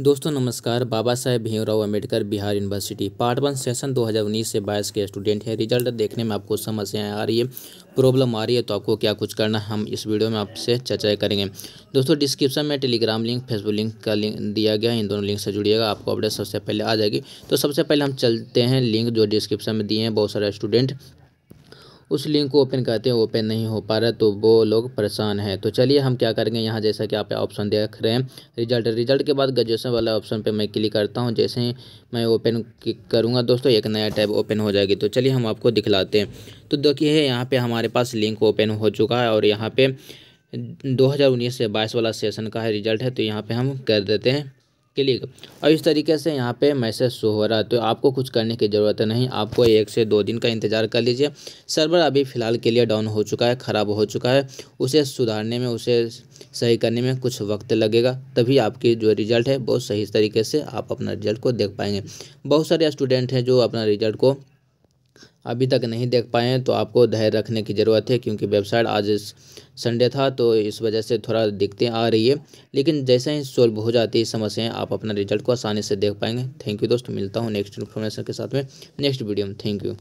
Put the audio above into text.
दोस्तों नमस्कार Baba Saheb Bhimrao Ambedkar Bihar university part one session 2019 से 22 के स्टूडेंट हैं रिजल्ट देखने में आपको समस्याएं आ रही है प्रॉब्लम आ रही है तो आपको क्या कुछ करना हम इस वीडियो में आपसे चर्चा करेंगे दोस्तों डिस्क्रिप्शन में टेलीग्राम लिंक फेसबुक लिंक का लिंक दिया गया है इन दोनों लिंक से जुड़िएगा आपको अपडेट सबसे पहले आ जाएगी तो सबसे पहले हम चलते हैं लिंक जो डिस्क्रिप्शन में दिए हैं बहुत सारे स्टूडेंट उस लिंक को ओपन करते हैं ओपन नहीं हो पा रहा तो वो लोग परेशान हैं तो चलिए हम क्या करेंगे यहाँ जैसा कि आप ऑप्शन देख रहे हैं रिजल्ट रिजल्ट के बाद ग्रेजुएसन वाला ऑप्शन पर मैं क्लिक करता हूँ जैसे ही मैं ओपन करूँगा दोस्तों एक नया टैब ओपन हो जाएगी तो चलिए हम आपको दिखलाते हैं तो देखिए यहाँ पर हमारे पास लिंक ओपन हो चुका है और यहाँ पर दो से बाईस वाला सेशन का है रिजल्ट है तो यहाँ पर हम कर देते हैं क्लिक और इस तरीके से यहाँ पे मैसेज शो हो रहा है तो आपको कुछ करने की ज़रूरत नहीं आपको एक से दो दिन का इंतज़ार कर लीजिए सर्वर अभी फ़िलहाल के लिए डाउन हो चुका है ख़राब हो चुका है उसे सुधारने में उसे सही करने में कुछ वक्त लगेगा तभी आपकी जो रिज़ल्ट है बहुत सही तरीके से आप अपना रिज़ल्ट को देख पाएंगे बहुत सारे स्टूडेंट हैं जो अपना रिज़ल्ट को अभी तक नहीं देख पाए हैं तो आपको धैर्य रखने की ज़रूरत है क्योंकि वेबसाइट आज संडे था तो इस वजह से थोड़ा दिक्कतें आ रही है लेकिन जैसे ही सोल्व हो जाती है समस्याएँ आप अपना रिजल्ट को आसानी से देख पाएंगे थैंक यू दोस्त मिलता हूँ नेक्स्ट इन्फॉर्मेशन के साथ में नेक्स्ट वीडियो में थैंक यू